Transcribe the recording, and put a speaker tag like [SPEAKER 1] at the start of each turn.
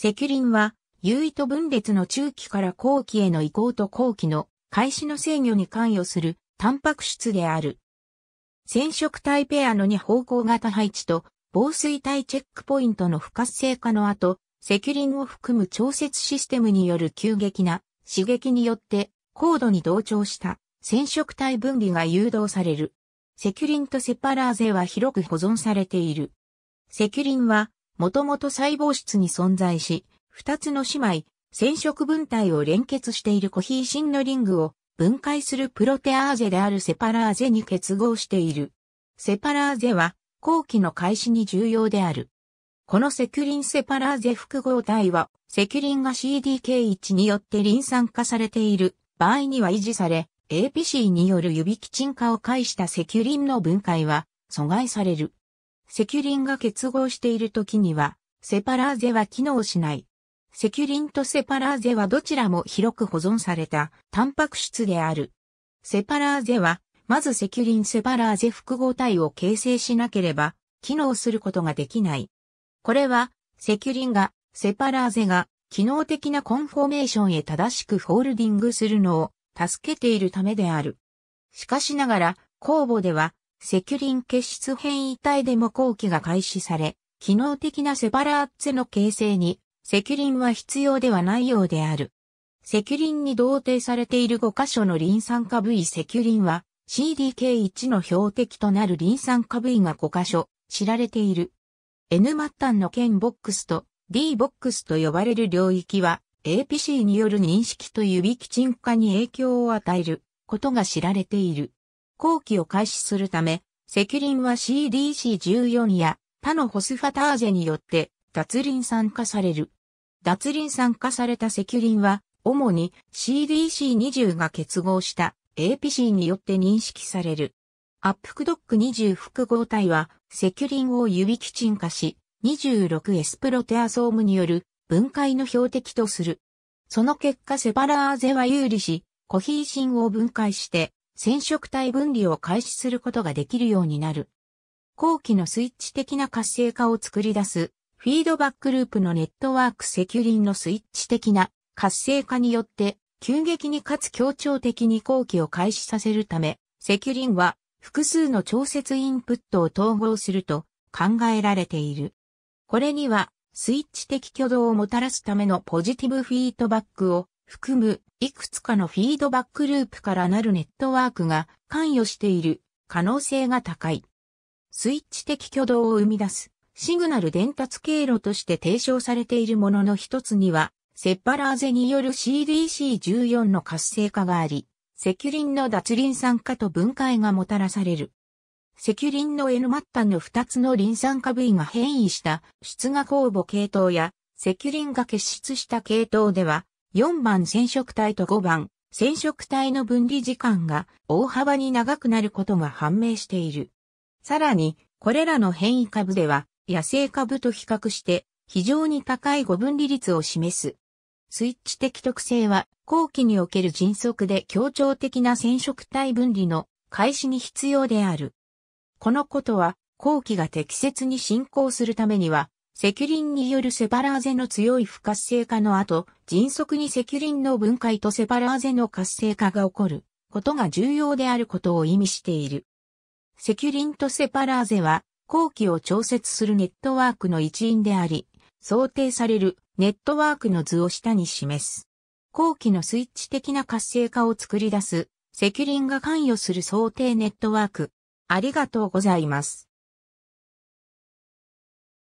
[SPEAKER 1] 石林は、優位と分裂の中期から後期への移行と後期の開始の制御に関与するタンパク質である。染色体ペアの2方向型配置と防水体チェックポイントの不活性化の後、石林を含む調節システムによる急激な刺激によって高度に同調した染色体分離が誘導される。石林とセパラーゼは広く保存されている。石林はもともと細胞質に存在し、二つの姉妹、染色分体を連結しているコヒーシンのリングを分解するプロテアーゼであるセパラーゼに結合している。セパラーゼは後期の開始に重要である。このセキュリンセパラーゼ複合体は、セキュリンが CDK1 によってリン酸化されている場合には維持され、APC による指基沈化を介したセキュリンの分解は阻害される。セキュリンが結合している時には、セパラーゼは機能しない。セキュリンとセパラーゼはどちらも広く保存されたタンパク質である。セパラーゼは、まずセキュリンセパラーゼ複合体を形成しなければ、機能することができない。これは、セキュリンが、セパラーゼが、機能的なコンフォーメーションへ正しくフォールディングするのを助けているためである。しかしながら、酵母では、リン結質変異体でも後期が開始され、機能的なセパラーツェの形成に、リンは必要ではないようである。リンに同定されている5箇所のン酸化部位リンは、CDK1 の標的となるリン酸化部位が5箇所知られている。N 末端の剣ボックスと D ボックスと呼ばれる領域は APC による認識と指基沈化に影響を与えることが知られている。後期を開始するため、リンは CDC14 や他のホスファターゼによって脱輪酸化される。脱輪酸化されたリンは、主に CDC20 が結合した APC によって認識される。アップクドック20複合体は、リンを指基沈化し、26エスプロテアソームによる分解の標的とする。その結果セパラーゼは有利し、コヒーシンを分解して、染色体分離を開始することができるようになる。後期のスイッチ的な活性化を作り出す、フィードバックループのネットワークセキュリンのスイッチ的な活性化によって、急激にかつ協調的に後期を開始させるため、セキュリンは複数の調節インプットを統合すると考えられている。これには、スイッチ的挙動をもたらすためのポジティブフィードバックを含むいくつかのフィードバックループからなるネットワークが関与している可能性が高い。スイッチ的挙動を生み出すシグナル伝達経路として提唱されているものの一つには、セッパラーゼによる CDC14 の活性化があり、セキュリンの脱リン酸化と分解がもたらされる。セキュリンの N 末端の2つのリン酸化部位が変異した出芽酵母系統やセキュリンが結出した系統では4番染色体と5番染色体の分離時間が大幅に長くなることが判明している。さらに、これらの変異株では、野生株と比較して非常に高い誤分離率を示す。スイッチ的特性は、後期における迅速で協調的な染色体分離の開始に必要である。このことは、後期が適切に進行するためには、石林によるセバラーゼの強い不活性化の後、迅速に石林の分解とセバラーゼの活性化が起こることが重要であることを意味している。石林とセバラーゼは、後期を調節するネットワークの一員であり、想定されるネットワークの図を下に示す。後期のスイッチ的な活性化を作り出す、石林が関与する想定ネットワーク。ありがとうございます。